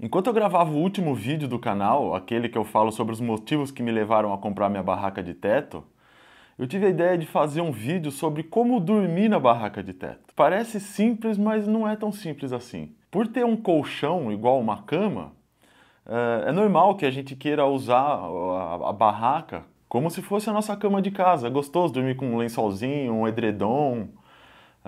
Enquanto eu gravava o último vídeo do canal, aquele que eu falo sobre os motivos que me levaram a comprar minha barraca de teto, eu tive a ideia de fazer um vídeo sobre como dormir na barraca de teto. Parece simples, mas não é tão simples assim. Por ter um colchão igual uma cama, eh, é normal que a gente queira usar a barraca como se fosse a nossa cama de casa. É gostoso dormir com um lençolzinho, um edredom,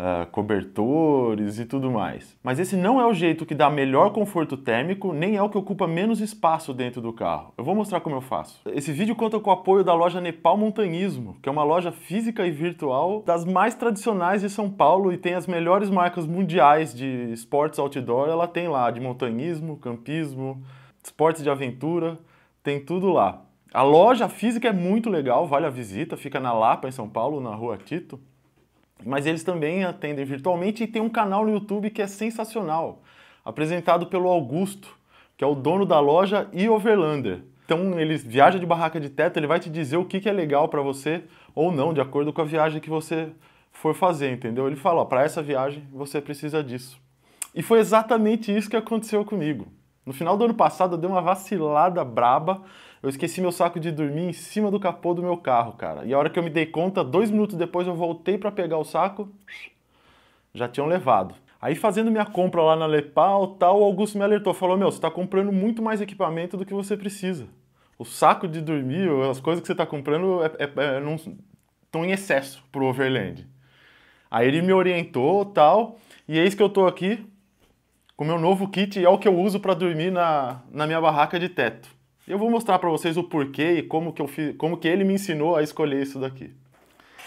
ah, cobertores e tudo mais. Mas esse não é o jeito que dá melhor conforto térmico, nem é o que ocupa menos espaço dentro do carro. Eu vou mostrar como eu faço. Esse vídeo conta com o apoio da loja Nepal Montanhismo, que é uma loja física e virtual das mais tradicionais de São Paulo e tem as melhores marcas mundiais de esportes outdoor. Ela tem lá de montanhismo, campismo, esportes de aventura, tem tudo lá. A loja física é muito legal, vale a visita, fica na Lapa, em São Paulo, na rua Tito. Mas eles também atendem virtualmente e tem um canal no YouTube que é sensacional, apresentado pelo Augusto, que é o dono da loja e Overlander. Então ele viaja de barraca de teto, ele vai te dizer o que, que é legal para você ou não, de acordo com a viagem que você for fazer, entendeu? Ele fala, para essa viagem você precisa disso. E foi exatamente isso que aconteceu comigo. No final do ano passado eu dei uma vacilada braba. Eu esqueci meu saco de dormir em cima do capô do meu carro, cara. E a hora que eu me dei conta, dois minutos depois eu voltei para pegar o saco, já tinham levado. Aí fazendo minha compra lá na Lepal, tal, o Augusto me alertou, falou: "Meu, você tá comprando muito mais equipamento do que você precisa. O saco de dormir, as coisas que você tá comprando é, é, é não estão em excesso pro Overland". Aí ele me orientou, tal, e eis que eu tô aqui com o meu novo kit e é o que eu uso para dormir na, na minha barraca de teto. Eu vou mostrar para vocês o porquê e como que, eu fiz, como que ele me ensinou a escolher isso daqui.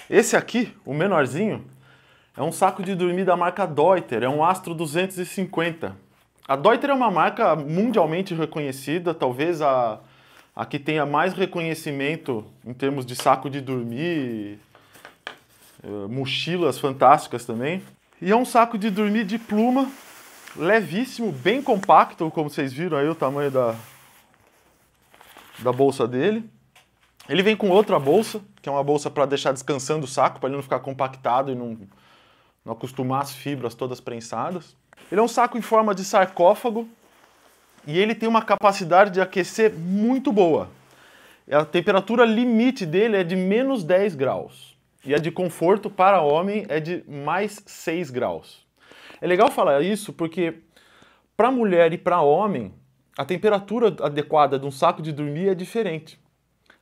Esse aqui, o menorzinho, é um saco de dormir da marca Deuter, é um Astro 250. A Deuter é uma marca mundialmente reconhecida, talvez a, a que tenha mais reconhecimento em termos de saco de dormir, eh, mochilas fantásticas também. E é um saco de dormir de pluma levíssimo, bem compacto, como vocês viram aí o tamanho da, da bolsa dele. Ele vem com outra bolsa, que é uma bolsa para deixar descansando o saco, para ele não ficar compactado e não, não acostumar as fibras todas prensadas. Ele é um saco em forma de sarcófago e ele tem uma capacidade de aquecer muito boa. A temperatura limite dele é de menos 10 graus e a de conforto para homem é de mais 6 graus. É legal falar isso porque para mulher e para homem, a temperatura adequada de um saco de dormir é diferente.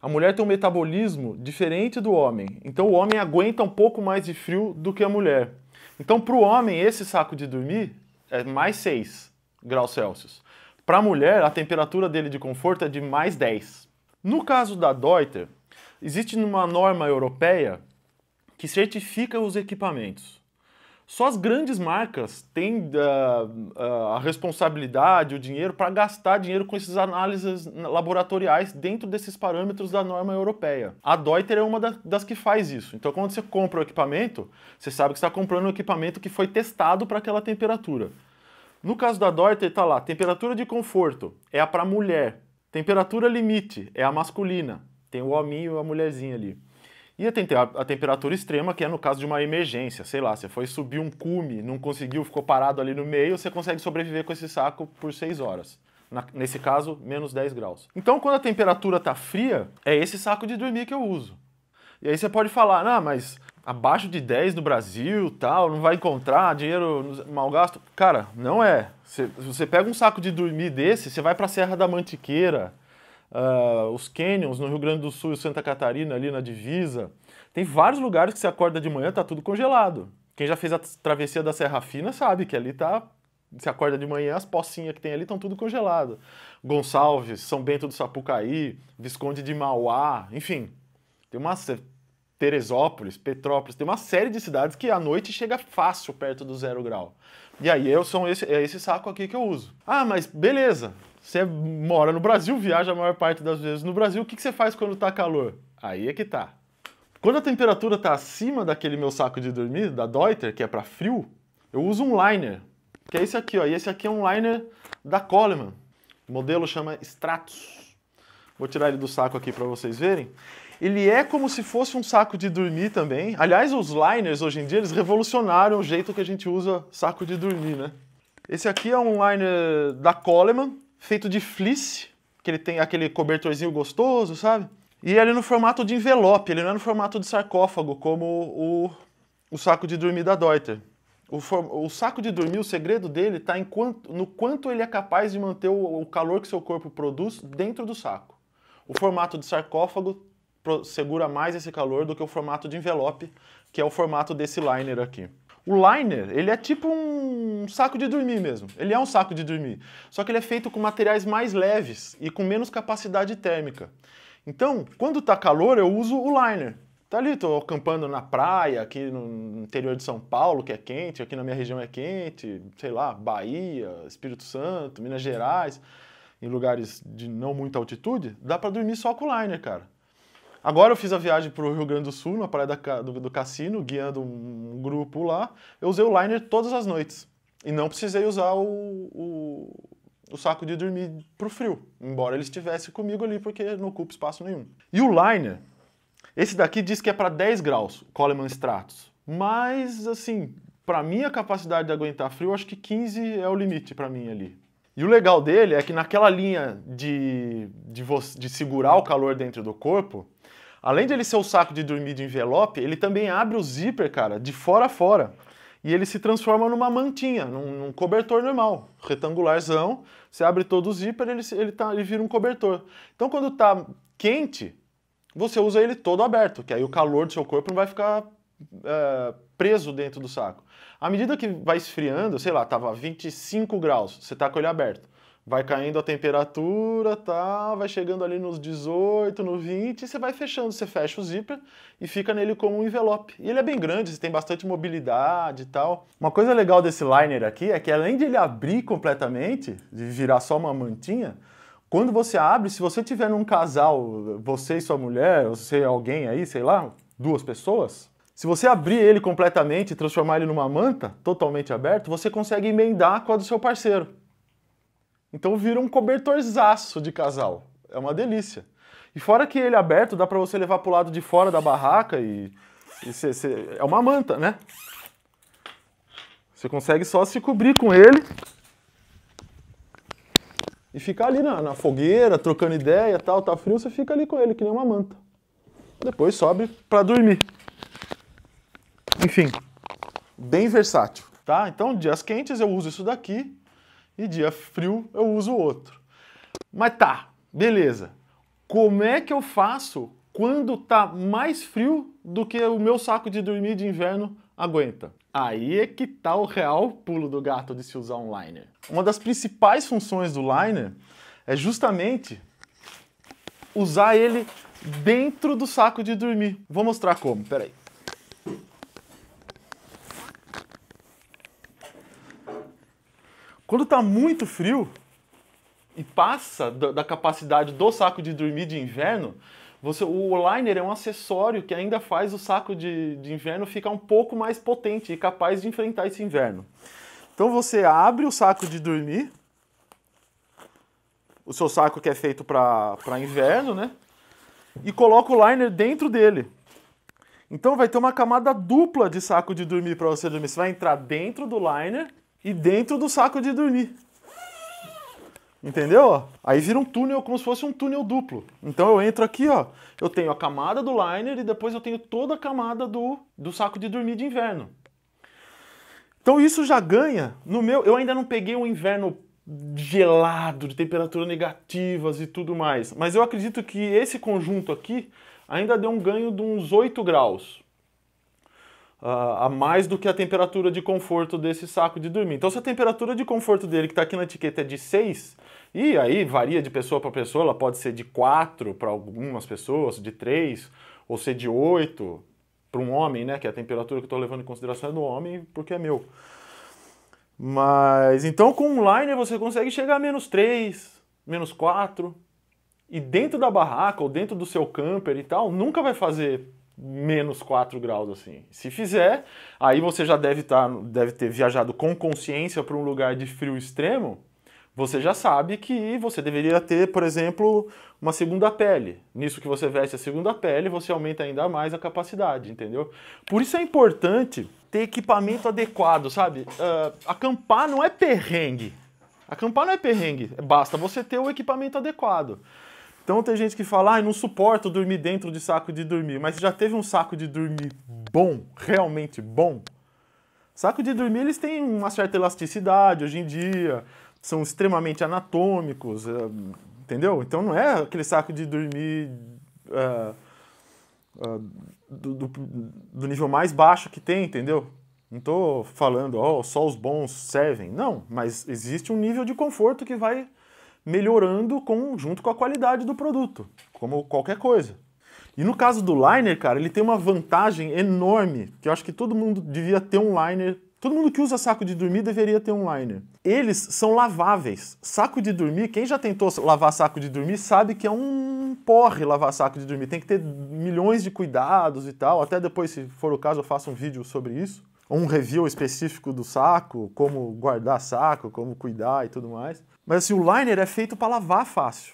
A mulher tem um metabolismo diferente do homem. Então o homem aguenta um pouco mais de frio do que a mulher. Então para o homem esse saco de dormir é mais 6 graus Celsius. Para a mulher, a temperatura dele de conforto é de mais 10. No caso da Deuter, existe uma norma europeia que certifica os equipamentos. Só as grandes marcas têm uh, uh, a responsabilidade, o dinheiro, para gastar dinheiro com essas análises laboratoriais dentro desses parâmetros da norma europeia. A Deuter é uma da, das que faz isso. Então, quando você compra o equipamento, você sabe que está comprando um equipamento que foi testado para aquela temperatura. No caso da Deuter, está lá: temperatura de conforto é a para mulher, temperatura limite é a masculina, tem o hominho e a mulherzinha ali. E a, temperatura extrema, que é no caso de uma emergência, sei lá, você foi subir um cume, não conseguiu, ficou parado ali no meio, você consegue sobreviver com esse saco por 6 horas. Na, nesse caso, menos 10 graus. Então, quando a temperatura está fria, é esse saco de dormir que eu uso. E aí você pode falar, ah, mas abaixo de 10 no Brasil, tal, não vai encontrar dinheiro mal gasto. Cara, não é. Você, você pega um saco de dormir desse, você vai para a Serra da Mantiqueira, uh, os canyons no Rio Grande do Sul e Santa Catarina, ali na divisa. Tem vários lugares que você acorda de manhã, tá tudo congelado. Quem já fez a travessia da Serra Fina sabe que ali tá se acorda de manhã, as pocinhas que tem ali estão tudo congelado. Gonçalves, São Bento do Sapucaí, Visconde de Mauá, enfim. Tem uma Teresópolis, Petrópolis, tem uma série de cidades que à noite chega fácil perto do zero grau. E aí eu sou esse, é esse saco aqui que eu uso. Ah, mas beleza. Você mora no Brasil, viaja a maior parte das vezes no Brasil. O que, você faz quando tá calor? Aí é que tá. Quando a temperatura tá acima daquele meu saco de dormir, da Deuter, que é para frio, eu uso um liner, que é esse aqui, ó. E esse aqui é um liner da Coleman. O modelo chama Stratus. Vou tirar ele do saco aqui para vocês verem. Ele é como se fosse um saco de dormir também. Aliás, os liners hoje em dia, eles revolucionaram o jeito que a gente usa saco de dormir, né? Esse aqui é um liner da Coleman, feito de fleece, que ele tem aquele cobertorzinho gostoso, sabe? E ele no formato de envelope, ele não é no formato de sarcófago, como o, o saco de dormir da Deuter. O, o, saco de dormir, o segredo dele está no quanto ele é capaz de manter o, o, calor que seu corpo produz dentro do saco. O formato de sarcófago pro, segura mais esse calor do que o formato de envelope, que é o formato desse liner aqui. O liner, ele é tipo um saco de dormir mesmo. Ele é um saco de dormir. Só que ele é feito com materiais mais leves e com menos capacidade térmica. Então, quando tá calor, eu uso o liner. Tá ali, tô acampando na praia, aqui no interior de São Paulo, que é quente, aqui na minha região é quente, sei lá, Bahia, Espírito Santo, Minas Gerais, em lugares de não muita altitude, dá para dormir só com o liner, cara. Agora eu fiz a viagem para o Rio Grande do Sul, na praia da, do, do, cassino, guiando um grupo lá. Eu usei o liner todas as noites. E não precisei usar o, o, o saco de dormir para o frio, embora ele estivesse comigo ali, porque não ocupa espaço nenhum. E o liner, esse daqui diz que é para 10 graus, Coleman Stratos. Mas, assim, para minha capacidade de aguentar frio, acho que 15 é o limite para mim ali. E o legal dele é que naquela linha de, de, de segurar o calor dentro do corpo, Além de ele ser o saco de dormir de envelope, ele também abre o zíper, cara, de fora a fora. E ele se transforma numa mantinha, num, num cobertor normal, retangularzão. Você abre todo o zíper, ele, ele, tá, ele vira um cobertor. Então quando tá quente, você usa ele todo aberto, que aí o calor do seu corpo não vai ficar é, preso dentro do saco. À medida que vai esfriando, sei lá, tava 25 graus, você tá com ele aberto vai caindo a temperatura, tá, vai chegando ali nos 18, no 20, e você vai fechando, você fecha o zíper e fica nele como um envelope. E ele é bem grande, você tem bastante mobilidade e tal. Uma coisa legal desse liner aqui é que além de ele abrir completamente, de virar só uma mantinha, quando você abre, se você tiver num casal, você e sua mulher, ou você alguém aí, sei lá, duas pessoas, se você abrir ele completamente e transformar ele numa manta, totalmente aberto, você consegue emendar com a do seu parceiro. Então vira um cobertorzaço de casal. É uma delícia. E fora que ele é aberto, dá para você levar pro lado de fora da barraca e. e cê, cê, é uma manta, né? Você consegue só se cobrir com ele e ficar ali na, na fogueira, trocando ideia tal. Tá frio, você fica ali com ele, que nem uma manta. Depois sobe para dormir. Enfim, bem versátil, tá? Então, dias quentes eu uso isso daqui e dia frio eu uso outro. Mas tá, beleza. Como é que eu faço quando tá mais frio do que o meu saco de dormir de inverno aguenta? Aí é que tá o real pulo do gato de se usar um liner. Uma das principais funções do liner é justamente usar ele dentro do saco de dormir. Vou mostrar como, peraí. Quando está muito frio e passa da capacidade do saco de dormir de inverno, você, o liner é um acessório que ainda faz o saco de, de inverno ficar um pouco mais potente e capaz de enfrentar esse inverno. Então você abre o saco de dormir, o seu saco que é feito para inverno, né? E coloca o liner dentro dele. Então vai ter uma camada dupla de saco de dormir para você dormir. Você vai entrar dentro do liner e dentro do saco de dormir. Entendeu? Aí vira um túnel como se fosse um túnel duplo. Então eu entro aqui, ó. Eu tenho a camada do liner e depois eu tenho toda a camada do, do saco de dormir de inverno. Então isso já ganha. No meu, eu ainda não peguei um inverno gelado, de temperatura negativas e tudo mais. Mas eu acredito que esse conjunto aqui ainda deu um ganho de uns 8 graus a mais do que a temperatura de conforto desse saco de dormir. Então, se a temperatura de conforto dele que está aqui na etiqueta é de 6, e aí varia de pessoa para pessoa, ela pode ser de 4 para algumas pessoas, de 3, ou ser de 8 para um homem, né? Que é a temperatura que eu estou levando em consideração é do homem, porque é meu. Mas então com um liner você consegue chegar a menos 3, menos 4. E dentro da barraca ou dentro do seu camper e tal, nunca vai fazer menos 4 graus assim. Se fizer, aí você já deve, tá, deve ter viajado com consciência para um lugar de frio extremo. Você já sabe que você deveria ter, por exemplo, uma segunda pele. Nisso que você veste a segunda pele, você aumenta ainda mais a capacidade, entendeu? Por isso é importante ter equipamento adequado, sabe? Uh, acampar não é perrengue. Acampar não é perrengue. Basta você ter o equipamento adequado. Então tem gente que fala, ah, não suporto dormir dentro de saco de dormir, mas já teve um saco de dormir bom, realmente bom? Saco de dormir eles têm uma certa elasticidade hoje em dia, são extremamente anatômicos, eh, entendeu? Então não é aquele saco de dormir uh, uh, do, do, do, nível mais baixo que tem, entendeu? Não estou falando, oh, só os bons servem. Não, mas existe um nível de conforto que vai melhorando com, junto com a qualidade do produto, como qualquer coisa. E no caso do liner, cara, ele tem uma vantagem enorme, que eu acho que todo mundo devia ter um liner. Todo mundo que usa saco de dormir deveria ter um liner. Eles são laváveis. Saco de dormir, quem já tentou lavar saco de dormir sabe que é um porre lavar saco de dormir. Tem que ter milhões de cuidados e tal. Até depois, se for o caso, eu faço um vídeo sobre isso. Um review específico do saco, como guardar saco, como cuidar e tudo mais. Mas assim, o liner é feito para lavar fácil.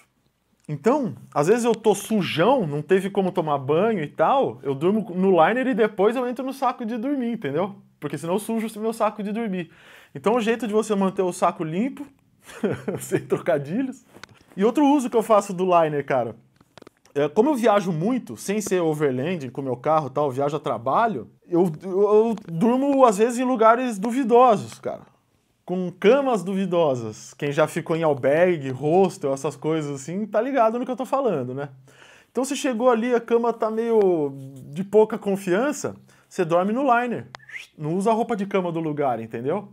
Então, às vezes eu tô sujão, não teve como tomar banho e tal, eu durmo no liner e depois eu entro no saco de dormir, entendeu? Porque senão eu sujo o meu saco de dormir. Então, o é jeito de você manter o saco limpo, sem trocadilhos. E outro uso que eu faço do liner, cara. É, como eu viajo muito, sem ser overlanding com meu carro e tal, viajo a trabalho, eu, eu, eu durmo às vezes em lugares duvidosos, cara com camas duvidosas. Quem já ficou em albergue, hostel, essas coisas assim, tá ligado no que eu tô falando, né? Então você chegou ali, a cama tá meio de pouca confiança, você dorme no liner. Não usa a roupa de cama do lugar, entendeu?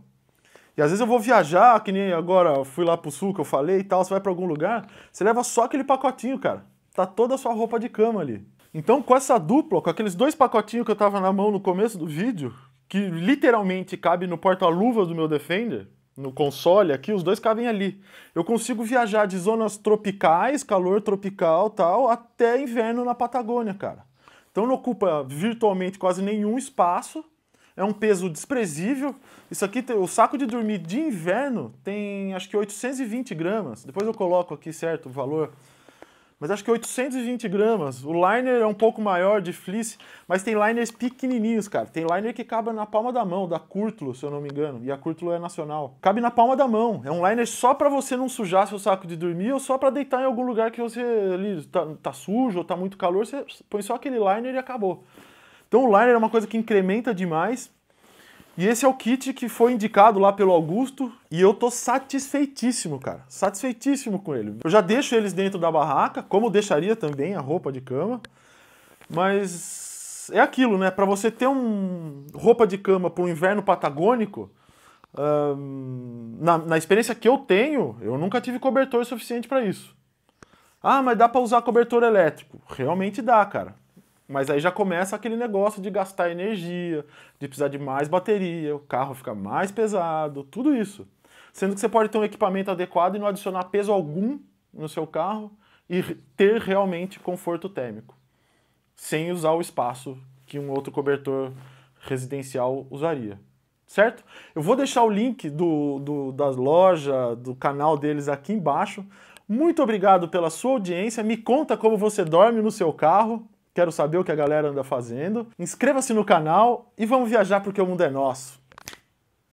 E às vezes eu vou viajar, que nem agora fui lá pro sul que eu falei e tal, você vai para algum lugar, você leva só aquele pacotinho, cara. Tá toda a sua roupa de cama ali. Então, com essa dupla, com aqueles dois pacotinhos que eu tava na mão no começo do vídeo, que literalmente cabe no porta-luvas do meu Defender, no console aqui, os dois cabem ali. Eu consigo viajar de zonas tropicais, calor tropical tal, até inverno na Patagônia, cara. Então não ocupa virtualmente quase nenhum espaço, é um peso desprezível. Isso aqui, o saco de dormir de inverno tem acho que 820 gramas, depois eu coloco aqui certo o valor mas acho que 820 gramas. O liner é um pouco maior de fleece, mas tem liners pequenininhos, cara. Tem liner que cabe na palma da mão, da Curtulo, se eu não me engano. E a Curtulo é nacional. Cabe na palma da mão. É um liner só para você não sujar seu saco de dormir ou só para deitar em algum lugar que você ali tá, tá sujo ou tá muito calor, você põe só aquele liner e acabou. Então o liner é uma coisa que incrementa demais. E esse é o kit que foi indicado lá pelo Augusto e eu tô satisfeitíssimo, cara. Satisfeitíssimo com ele. Eu já deixo eles dentro da barraca, como deixaria também a roupa de cama. Mas é aquilo, né? Para você ter um roupa de cama para o inverno patagônico, hum, na, na experiência que eu tenho, eu nunca tive cobertor suficiente para isso. Ah, mas dá para usar cobertor elétrico? Realmente dá, cara. Mas aí já começa aquele negócio de gastar energia, de precisar de mais bateria, o carro fica mais pesado, tudo isso. Sendo que você pode ter um equipamento adequado e não adicionar peso algum no seu carro e ter realmente conforto térmico, sem usar o espaço que um outro cobertor residencial usaria. Certo? Eu vou deixar o link do, do, da loja, do canal deles aqui embaixo. Muito obrigado pela sua audiência. Me conta como você dorme no seu carro quero saber o que a galera anda fazendo. Inscreva-se no canal e vamos viajar porque o mundo é nosso.